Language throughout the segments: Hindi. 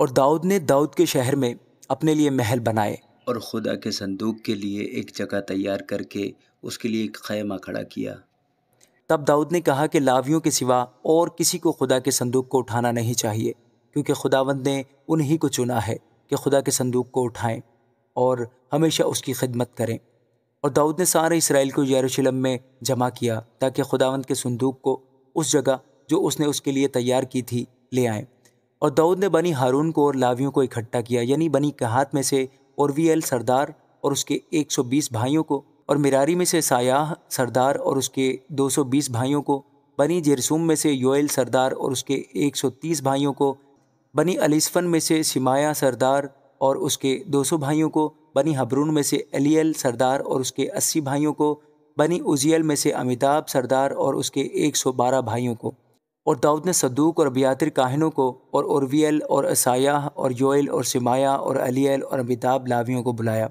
और दाऊद ने दाऊद के शहर में अपने लिए महल बनाए और खुदा के संदूक के लिए एक जगह तैयार करके उसके लिए एक खैमा खड़ा किया तब दाऊद ने कहा कि लावियों के सिवा और किसी को खुदा के संदूक को उठाना नहीं चाहिए क्योंकि खुदावंद ने उन्हीं को चुना है कि खुदा के संदूक को उठाएं और हमेशा उसकी खिदमत करें और दाऊद ने सारे इसराइल को यरूशलेम में जमा किया ताकि खुदावंद के संदूक को उस जगह जो उसने उसके लिए तैयार की थी ले आएं और दाऊद ने बनी हारून को और लावियों को इकट्ठा किया यानी बनी कहात में से और वी एल सरदार और उसके 120 भाइयों को और मिरारी में से सायाह सरदार और उसके 220 भाइयों को बनी जेरसूम में से योएल सरदार और उसके 130 भाइयों को बनी अलिसफन में से शिमाया सरदार और उसके 200 भाइयों को बनी हबरून में से एलियल सरदार और उसके 80 भाइयों को बनी उजियल में से अमिताभ सरदार और उसके 112 भाइयों को और दाऊद ने सदूक और अबियातर काहिनों को और औरवियल और असाया और योल और सिमाया और अलील और अमिताब लावियों को बुलाया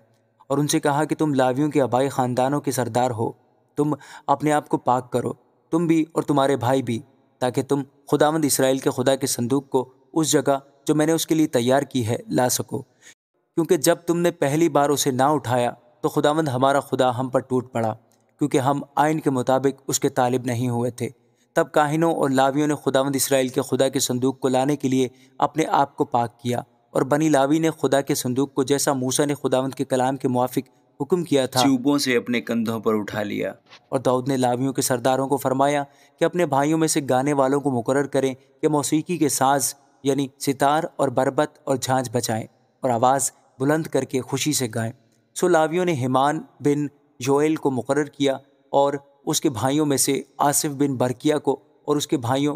और उनसे कहा कि तुम लावियों के आबाई ख़ानदानों के सरदार हो तुम अपने आप को पाक करो तुम भी और तुम्हारे भाई भी ताकि तुम खुदावंद इसराइल के खुदा के संदूक को उस जगह जो मैंने उसके लिए तैयार की है ला सको क्योंकि जब तुमने पहली बार उसे ना उठाया तो खुदावंद हमारा खुदा हम पर टूट पड़ा क्योंकि हम आइन के मुताबिक उसके तालिब नहीं हुए थे तब काहिनों और लावियों ने खुदावंद इसराइल के खुदा के संदूक को लाने के लिए अपने आप को पाक किया और बनी लावी ने खुदा के संदूक को जैसा मूसा ने खुदावंद के कलाम के मुआफिक हुक्म किया था चूबों से अपने कंधों पर उठा लिया और दाऊद ने लावियों के सरदारों को फरमाया कि अपने भाइयों में से गाने वालों को मुकर करें कि मौसीकी के साज यानी सितार और बरबत और झांझ बचाएं और आवाज़ बुलंद करके खुशी से गाएं सो लावियों ने हिमान बिन जोएल को मुकर किया और उसके भाइयों में से आसिफ बिन बरकिया को और उसके भाइयों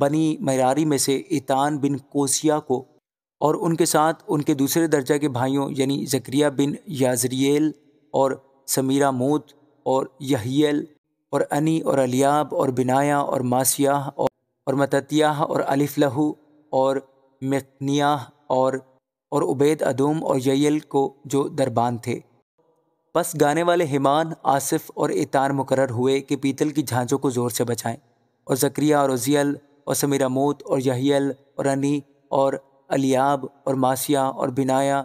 बनी मरारी में से इतान बिन कोसिया को और उनके साथ उनके दूसरे दर्जा के भाइयों यानी जक्रिया बिन याजरियल और समीरा मूत और यहील और अनी और अलियाब और बिनाया और मासिया और, और मततियाह और अलिफलहू और मकनियाह और और उबैद अदूम और ययल को जो दरबान थे बस गाने वाले हिमान आसिफ और इतार मुकर हुए कि पीतल की झांझों को ज़ोर से बचाएं और जक्रिया और उजियल और समीरा मोत और यहील और अनी और अलियाब और मासिया और बिनाया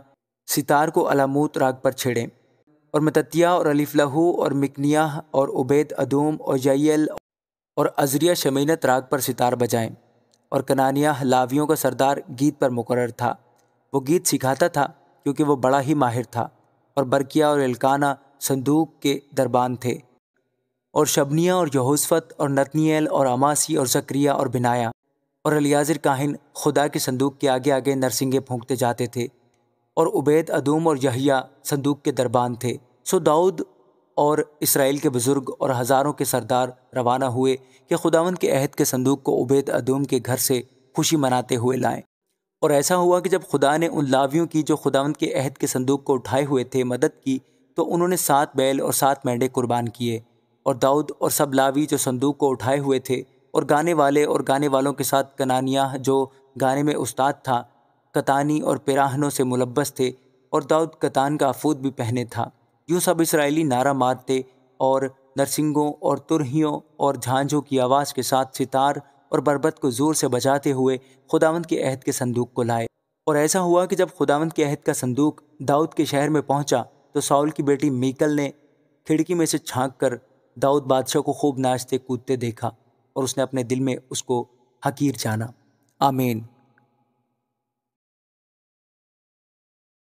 सितार को अलामूत राग पर छेड़ें और मततिया और अलीफलहू और मिकनिया और उबैद अदूम और यहील और अजरिया शमीनत राग पर सितार बजाएं और कनानिया लावियों का सरदार गीत पर मुकर था वो गीत सिखाता था क्योंकि वो बड़ा ही माहिर था और बरकिया और एलकाना संदूक के दरबान थे और शबनिया और यहूसफत और नतनील और अमासी और जक्रिया और बिनाया और अलियाजर काहिन खुदा के संदूक के आगे आगे नरसिंगे फूंकते जाते थे और उबैद अदूम और यहिया संदूक के दरबान थे सो दाऊद और इसराइल के बुज़ुर्ग और हज़ारों के सरदार रवाना हुए कि खुदावन के अहद के संदूक को उबैद अदूम के घर से खुशी मनाते हुए लाएं और ऐसा हुआ कि जब खुदा ने उन लावियों की जो खुदावंद के अहद के संदूक को उठाए हुए थे मदद की तो उन्होंने सात बैल और सात मेंढे कुर्बान किए और दाऊद और सब लावी जो संदूक को उठाए हुए थे और गाने वाले और गाने वालों के साथ कनानिया जो गाने में उस्ताद था कतानी और पिराहनों से मुलबस थे और दाऊद कतान का अफूद भी पहने था यूँ सब इसराइली नारा मारते और नरसिंगों और तुरहियों और झांझों की आवाज़ के साथ सितार और बरबत को ज़ोर से बजाते हुए खुदावंद के अहद के संदूक को लाए और ऐसा हुआ कि जब खुदावंद के अहद का संदूक दाऊद के शहर में पहुंचा तो साउल की बेटी मीकल ने खिड़की में से छाँक कर दाऊद बादशाह को खूब नाचते कूदते देखा और उसने अपने दिल में उसको हकीर जाना आमीन